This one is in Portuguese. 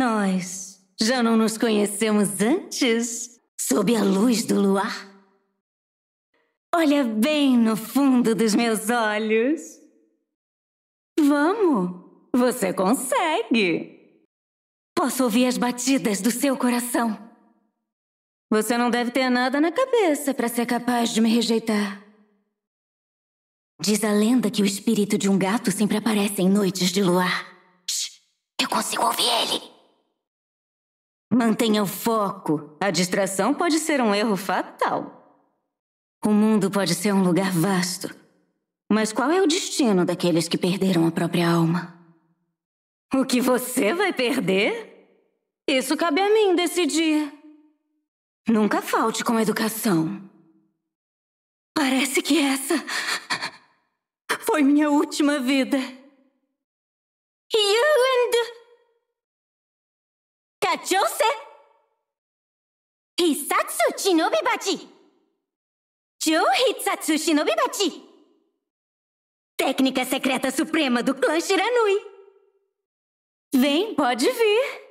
Nós já não nos conhecemos antes? Sob a luz do luar? Olha bem no fundo dos meus olhos. Vamos, você consegue. Posso ouvir as batidas do seu coração. Você não deve ter nada na cabeça para ser capaz de me rejeitar. Diz a lenda que o espírito de um gato sempre aparece em noites de luar. Shh. eu consigo ouvir ele. Mantenha o foco. A distração pode ser um erro fatal. O mundo pode ser um lugar vasto. Mas qual é o destino daqueles que perderam a própria alma? O que você vai perder? Isso cabe a mim decidir. Nunca falte com educação. Parece que essa foi minha última vida. Yuendo! 挑戦必殺忍び鉢超必殺忍び鉢 Técnica secreta suprema do clã Shiranui. Vem, pode vir.